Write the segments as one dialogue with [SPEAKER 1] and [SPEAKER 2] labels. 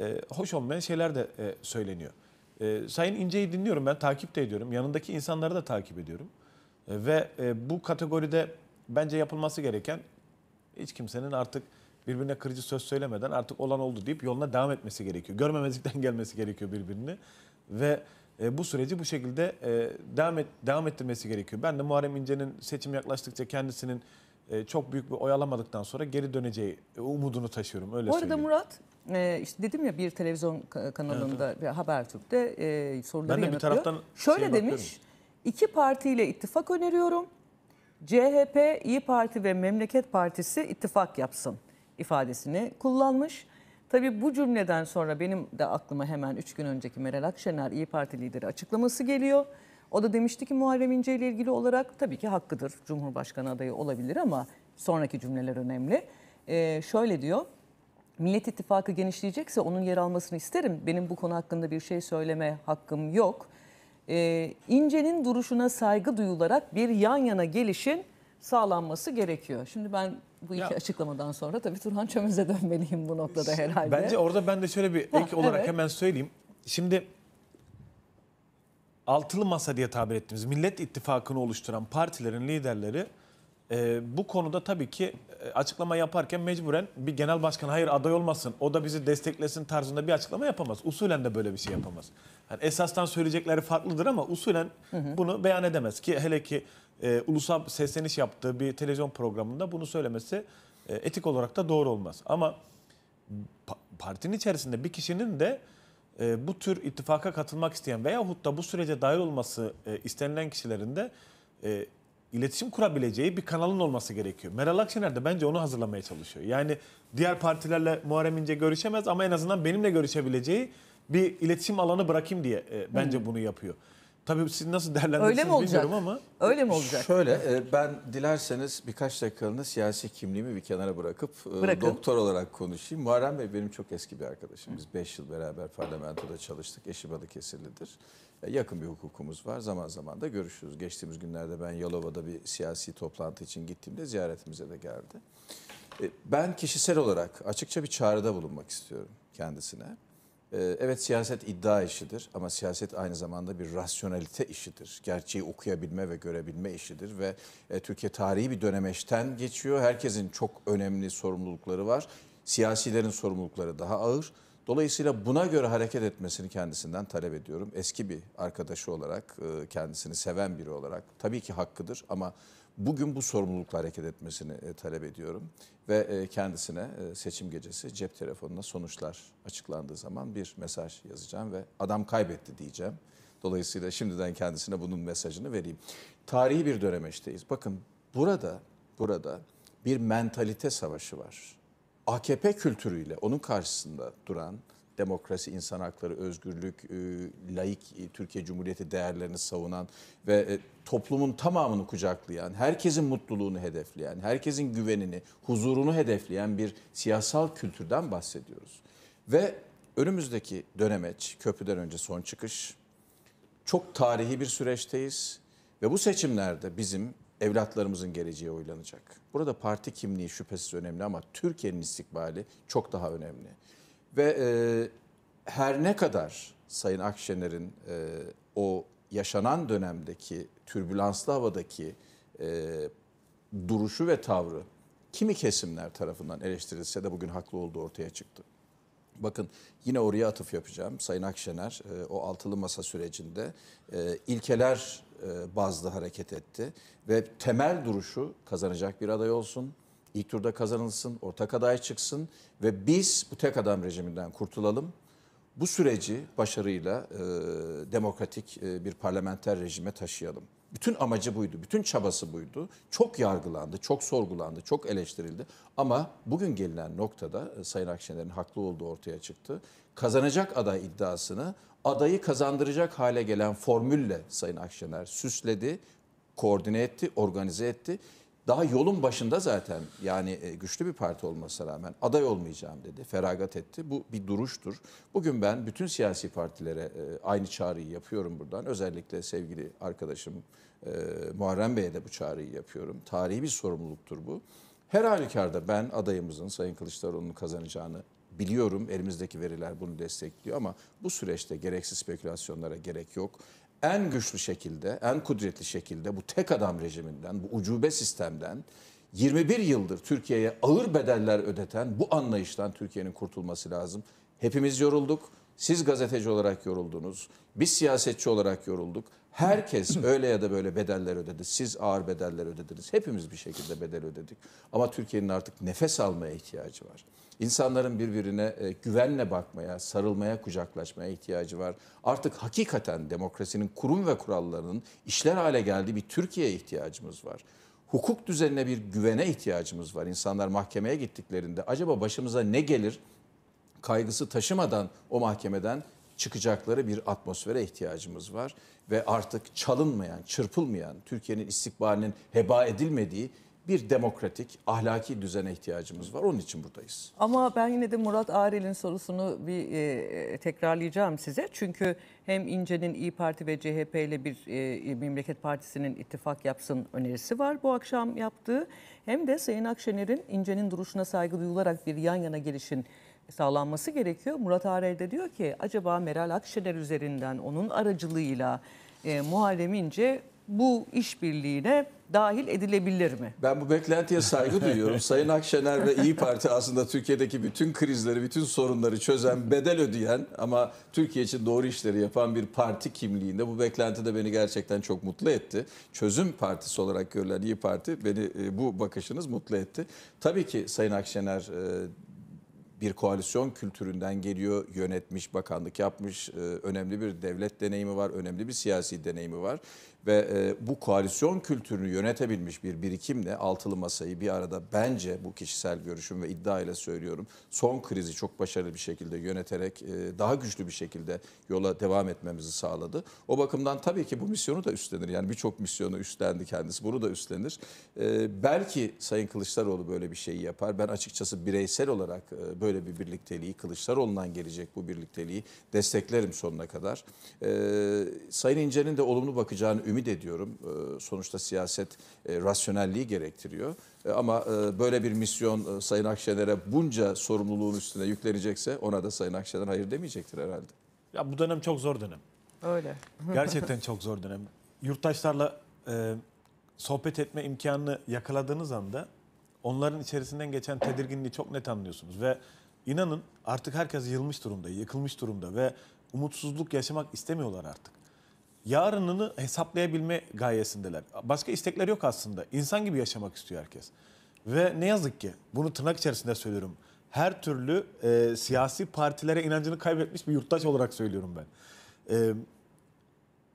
[SPEAKER 1] e, hoş olmayan şeyler de e, söyleniyor. E, Sayın İnce'yi dinliyorum ben, takip de ediyorum. Yanındaki insanları da takip ediyorum. E, ve e, bu kategoride bence yapılması gereken hiç kimsenin artık birbirine kırıcı söz söylemeden artık olan oldu deyip yoluna devam etmesi gerekiyor. Görmemezlikten gelmesi gerekiyor birbirini. Ve e, bu süreci bu şekilde e, devam, et, devam ettirmesi gerekiyor. Ben de Muharrem İnce'nin seçim yaklaştıkça kendisinin e, çok büyük bir oyalamadıktan sonra geri döneceği umudunu taşıyorum öyle Bu arada söyleyeyim.
[SPEAKER 2] Murat e, işte dedim ya bir televizyon kanalında evet. Habertürk'te e, soruları ben de bir yanıtlıyor. taraftan Şöyle demiş bakıyorum. iki partiyle ittifak öneriyorum. CHP, İyi Parti ve Memleket Partisi ittifak yapsın ifadesini kullanmış. Tabii bu cümleden sonra benim de aklıma hemen 3 gün önceki Meral Akşener İyi Parti lideri açıklaması geliyor. O da demişti ki Muharrem İnce ile ilgili olarak tabii ki hakkıdır. Cumhurbaşkanı adayı olabilir ama sonraki cümleler önemli. Ee, şöyle diyor. Millet İttifakı genişleyecekse onun yer almasını isterim. Benim bu konu hakkında bir şey söyleme hakkım yok. Ee, İnce'nin duruşuna saygı duyularak bir yan yana gelişin sağlanması gerekiyor. Şimdi ben bu iki ya, açıklamadan sonra tabii Turhan Çömez'e dönmeliyim bu noktada herhalde. Bence orada
[SPEAKER 1] ben de şöyle bir ek ha, olarak evet. hemen söyleyeyim. Şimdi altılı masa diye tabir ettiğimiz Millet İttifakı'nı oluşturan partilerin liderleri e, bu konuda tabii ki e, açıklama yaparken mecburen bir genel başkan hayır aday olmasın, o da bizi desteklesin tarzında bir açıklama yapamaz. Usulen de böyle bir şey yapamaz. Yani esastan söyleyecekleri farklıdır ama usulen hı hı. bunu beyan edemez ki hele ki e, ulusal sesleniş yaptığı bir televizyon programında bunu söylemesi e, etik olarak da doğru olmaz. Ama pa partinin içerisinde bir kişinin de e, bu tür ittifaka katılmak isteyen veyahut da bu sürece dahil olması e, istenilen kişilerin de e, iletişim kurabileceği bir kanalın olması gerekiyor. Meral Akşener de bence onu hazırlamaya çalışıyor. Yani diğer partilerle Muharrem İnce görüşemez ama en azından benimle görüşebileceği bir iletişim alanı bırakayım diye e, bence hmm. bunu yapıyor. Tabii siz nasıl
[SPEAKER 3] değerlendirirsiniz Öyle olacak? bilmiyorum ama. Öyle mi olacak? Şöyle e, ben dilerseniz birkaç dakikalığına siyasi kimliğimi bir kenara bırakıp e, Bırakın. doktor olarak konuşayım. Muharrem Bey benim çok eski bir arkadaşım. Biz 5 yıl beraber parlamentoda çalıştık. Eşi Balıkesirlidir. E, yakın bir hukukumuz var. Zaman zaman da görüşürüz. Geçtiğimiz günlerde ben Yalova'da bir siyasi toplantı için gittiğimde ziyaretimize de geldi. Ben kişisel olarak açıkça bir çağrıda bulunmak istiyorum kendisine. Ee, evet siyaset iddia işidir ama siyaset aynı zamanda bir rasyonelite işidir. Gerçeği okuyabilme ve görebilme işidir ve e, Türkiye tarihi bir dönemeçten geçiyor. Herkesin çok önemli sorumlulukları var. Siyasilerin sorumlulukları daha ağır. Dolayısıyla buna göre hareket etmesini kendisinden talep ediyorum. Eski bir arkadaşı olarak, e, kendisini seven biri olarak tabii ki hakkıdır ama bugün bu sorumlulukla hareket etmesini e, talep ediyorum. Ve e, kendisine e, seçim gecesi cep telefonuna sonuçlar açıklandığı zaman bir mesaj yazacağım ve adam kaybetti diyeceğim. Dolayısıyla şimdiden kendisine bunun mesajını vereyim. Tarihi bir dönemeçteyiz. Bakın burada burada bir mentalite savaşı var. AKP kültürüyle onun karşısında duran demokrasi, insan hakları, özgürlük, e, laik e, Türkiye Cumhuriyeti değerlerini savunan ve e, toplumun tamamını kucaklayan, herkesin mutluluğunu hedefleyen, herkesin güvenini, huzurunu hedefleyen bir siyasal kültürden bahsediyoruz. Ve önümüzdeki dönemeç, köprüden önce son çıkış, çok tarihi bir süreçteyiz ve bu seçimlerde bizim evlatlarımızın geleceği oylanacak. Burada parti kimliği şüphesiz önemli ama Türkiye'nin istikbali çok daha önemli. Ve e, her ne kadar Sayın Akşener'in e, o yaşanan dönemdeki türbülanslı havadaki e, duruşu ve tavrı kimi kesimler tarafından eleştirilse de bugün haklı olduğu ortaya çıktı. Bakın yine oraya atıf yapacağım. Sayın Akşener e, o altılı masa sürecinde e, ilkeler e, bazlı hareket etti ve temel duruşu kazanacak bir aday olsun ilk turda kazanılsın, ortak aday çıksın ve biz bu tek adam rejiminden kurtulalım. Bu süreci başarıyla e, demokratik e, bir parlamenter rejime taşıyalım. Bütün amacı buydu, bütün çabası buydu. Çok yargılandı, çok sorgulandı, çok eleştirildi. Ama bugün gelinen noktada e, Sayın Akşener'in haklı olduğu ortaya çıktı. Kazanacak aday iddiasını adayı kazandıracak hale gelen formülle Sayın Akşener süsledi, koordine etti, organize etti daha yolun başında zaten yani e, güçlü bir parti olmasına rağmen aday olmayacağım dedi. Feragat etti. Bu bir duruştur. Bugün ben bütün siyasi partilere e, aynı çağrıyı yapıyorum buradan. Özellikle sevgili arkadaşım e, Muharrem Bey'e de bu çağrıyı yapıyorum. Tarihi bir sorumluluktur bu. Her halükarda ben adayımızın Sayın Kılıçdaroğlu'nun kazanacağını biliyorum elimizdeki veriler bunu destekliyor ama bu süreçte gereksiz spekülasyonlara gerek yok en güçlü şekilde, en kudretli şekilde bu tek adam rejiminden, bu ucube sistemden 21 yıldır Türkiye'ye ağır bedeller ödeten bu anlayıştan Türkiye'nin kurtulması lazım. Hepimiz yorulduk. Siz gazeteci olarak yoruldunuz. Biz siyasetçi olarak yorulduk. Herkes öyle ya da böyle bedeller ödedi. Siz ağır bedeller ödediniz. Hepimiz bir şekilde bedel ödedik. Ama Türkiye'nin artık nefes almaya ihtiyacı var. İnsanların birbirine e, güvenle bakmaya, sarılmaya, kucaklaşmaya ihtiyacı var. Artık hakikaten demokrasinin kurum ve kurallarının işler hale geldiği bir Türkiye'ye ihtiyacımız var hukuk düzenine bir güvene ihtiyacımız var. İnsanlar mahkemeye gittiklerinde acaba başımıza ne gelir? kaygısı taşımadan o mahkemeden çıkacakları bir atmosfere ihtiyacımız var ve artık çalınmayan, çırpılmayan, Türkiye'nin istikbalinin heba edilmediği bir demokratik, ahlaki düzene ihtiyacımız var. Onun için buradayız.
[SPEAKER 2] Ama ben yine de Murat Arel'in sorusunu bir e, e tekrarlayacağım size. Çünkü hem İnce'nin İyi Parti ve CHP ile bir e, e, Memleket Partisi'nin ittifak yapsın önerisi var bu akşam yaptığı. Hem de Sayın Akşener'in İnce'nin duruşuna saygı duyularak bir yan yana gelişin sağlanması gerekiyor. Murat Arel de diyor ki acaba Meral Akşener üzerinden onun aracılığıyla e, Muharrem İnce bu işbirliğine dahil edilebilir mi?
[SPEAKER 3] Ben bu beklentiye saygı duyuyorum. Sayın Akşener ve İyi Parti aslında Türkiye'deki bütün krizleri, bütün sorunları çözen, bedel ödeyen ama Türkiye için doğru işleri yapan bir parti kimliğinde bu beklenti de beni gerçekten çok mutlu etti. Çözüm partisi olarak görülen İyi Parti beni e, bu bakışınız mutlu etti. Tabii ki Sayın Akşener e, bir koalisyon kültüründen geliyor, yönetmiş, bakanlık yapmış, e, önemli bir devlet deneyimi var, önemli bir siyasi deneyimi var. Ve e, bu koalisyon kültürünü yönetebilmiş bir birikimle altılı masayı bir arada bence bu kişisel görüşüm ve iddia ile söylüyorum. Son krizi çok başarılı bir şekilde yöneterek e, daha güçlü bir şekilde yola devam etmemizi sağladı. O bakımdan tabii ki bu misyonu da üstlenir. Yani birçok misyonu üstlendi kendisi, bunu da üstlenir. Belki Sayın Kılıçdaroğlu böyle bir şeyi yapar. Ben açıkçası bireysel olarak böyle böyle bir birlikteliği, Kılıçdaroğlu'ndan gelecek bu birlikteliği desteklerim sonuna kadar. Ee, Sayın İnce'nin de olumlu bakacağını ümit ediyorum. Ee, sonuçta siyaset e, rasyonelliği gerektiriyor. E, ama e, böyle bir misyon e, Sayın Akşener'e bunca sorumluluğun üstüne yüklenecekse ona da Sayın Akşener hayır demeyecektir herhalde. Ya bu dönem çok zor dönem.
[SPEAKER 2] Öyle. Gerçekten
[SPEAKER 3] çok zor dönem.
[SPEAKER 1] Yurttaşlarla e, sohbet etme imkanını yakaladığınız anda onların içerisinden geçen tedirginliği çok net anlıyorsunuz ve inanın artık herkes yılmış durumda, yıkılmış durumda ve umutsuzluk yaşamak istemiyorlar artık. Yarınını hesaplayabilme gayesindeler. Başka istekler yok aslında. İnsan gibi yaşamak istiyor herkes. Ve ne yazık ki bunu tırnak içerisinde söylüyorum. Her türlü e, siyasi partilere inancını kaybetmiş bir yurttaş olarak söylüyorum ben. E,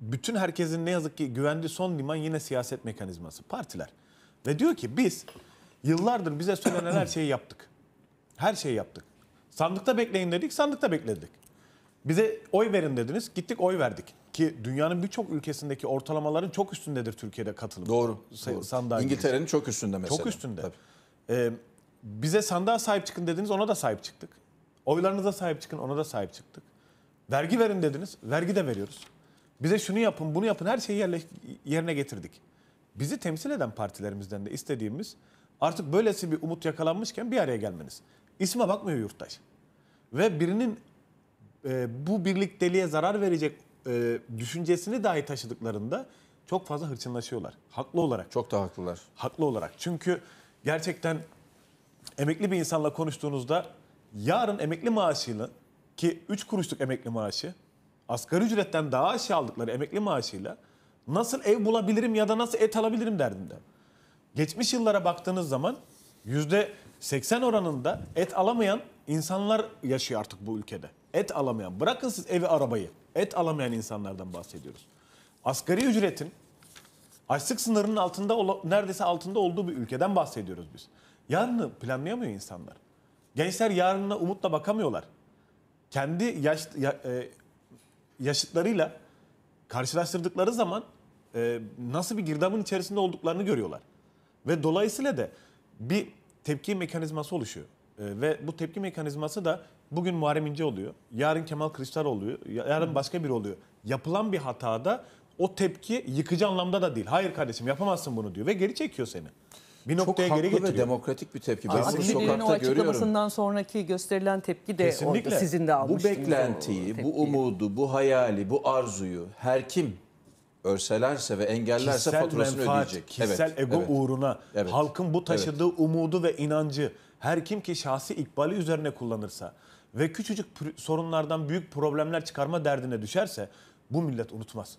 [SPEAKER 1] bütün herkesin ne yazık ki güvendiği son liman yine siyaset mekanizması, partiler. Ve diyor ki biz Yıllardır bize söylenen her şeyi yaptık. Her şeyi yaptık. Sandıkta bekleyin dedik, sandıkta bekledik. Bize oy verin dediniz, gittik oy verdik. Ki dünyanın birçok ülkesindeki ortalamaların çok üstündedir Türkiye'de katılım. Doğru. doğru. İngiltere'nin çok üstünde mesela. Çok üstünde. Tabii. Ee, bize sandığa sahip çıkın dediniz, ona da sahip çıktık. Oylarınıza sahip çıkın, ona da sahip çıktık. Vergi verin dediniz, vergi de veriyoruz. Bize şunu yapın, bunu yapın, her şeyi yerle, yerine getirdik. Bizi temsil eden partilerimizden de istediğimiz Artık böylesi bir umut yakalanmışken bir araya gelmeniz. İsme bakmıyor yurttaş. Ve birinin e, bu birlikteliğe zarar verecek e, düşüncesini dahi taşıdıklarında çok fazla hırçınlaşıyorlar. Haklı olarak. Çok da haklılar. Haklı olarak. Çünkü gerçekten emekli bir insanla konuştuğunuzda yarın emekli maaşıyla ki 3 kuruşluk emekli maaşı asgari ücretten daha aşağı aldıkları emekli maaşıyla nasıl ev bulabilirim ya da nasıl et alabilirim derdinde geçmiş yıllara baktığınız zaman %80 oranında et alamayan insanlar yaşıyor artık bu ülkede. Et alamayan. Bırakın siz evi arabayı. Et alamayan insanlardan bahsediyoruz. Asgari ücretin açlık sınırının altında neredeyse altında olduğu bir ülkeden bahsediyoruz biz. Yarını planlayamıyor insanlar. Gençler yarınına umutla bakamıyorlar. Kendi yaş, ya, e, yaşıtlarıyla karşılaştırdıkları zaman e, nasıl bir girdabın içerisinde olduklarını görüyorlar. Ve dolayısıyla da bir tepki mekanizması oluşuyor. Ee, ve bu tepki mekanizması da bugün Muharrem İnce oluyor. Yarın Kemal Kılıçdaroğlu oluyor. Yarın başka biri oluyor. Yapılan bir hatada o tepki yıkıcı anlamda da değil. Hayır kardeşim yapamazsın bunu diyor ve geri çekiyor seni. Bir Çok noktaya geri getiriyor. ve demokratik bir
[SPEAKER 3] tepki. Ben bunu sokakta görüyorum.
[SPEAKER 2] sonraki gösterilen tepki de Kesinlikle. orada sizin de Bu beklentiyi,
[SPEAKER 3] bu umudu, bu hayali, bu arzuyu her kim örselerse ve engellerse kişisel faturasını menfaat, ödeyecek. Kişisel evet, ego evet,
[SPEAKER 1] uğruna evet, halkın bu taşıdığı evet. umudu ve inancı her kim ki şahsi ikbali üzerine kullanırsa ve küçücük sorunlardan büyük problemler çıkarma derdine düşerse bu millet unutmaz.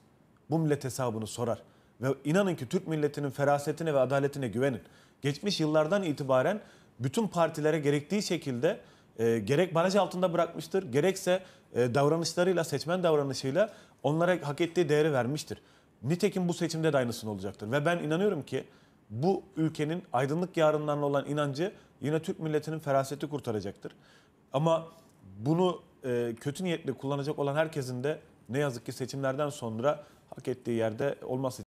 [SPEAKER 1] Bu millet hesabını sorar. Ve inanın ki Türk milletinin ferasetine ve adaletine güvenin. Geçmiş yıllardan itibaren bütün partilere gerektiği şekilde e, gerek baraj altında bırakmıştır, gerekse e, davranışlarıyla, seçmen davranışıyla onlara hak ettiği değeri vermiştir. Nitekim bu seçimde de aynısını olacaktır. Ve ben inanıyorum ki bu ülkenin aydınlık yarınlarına olan inancı yine Türk milletinin feraseti kurtaracaktır. Ama bunu e, kötü niyetle kullanacak olan herkesin de ne yazık ki seçimlerden sonra hak ettiği yerde olması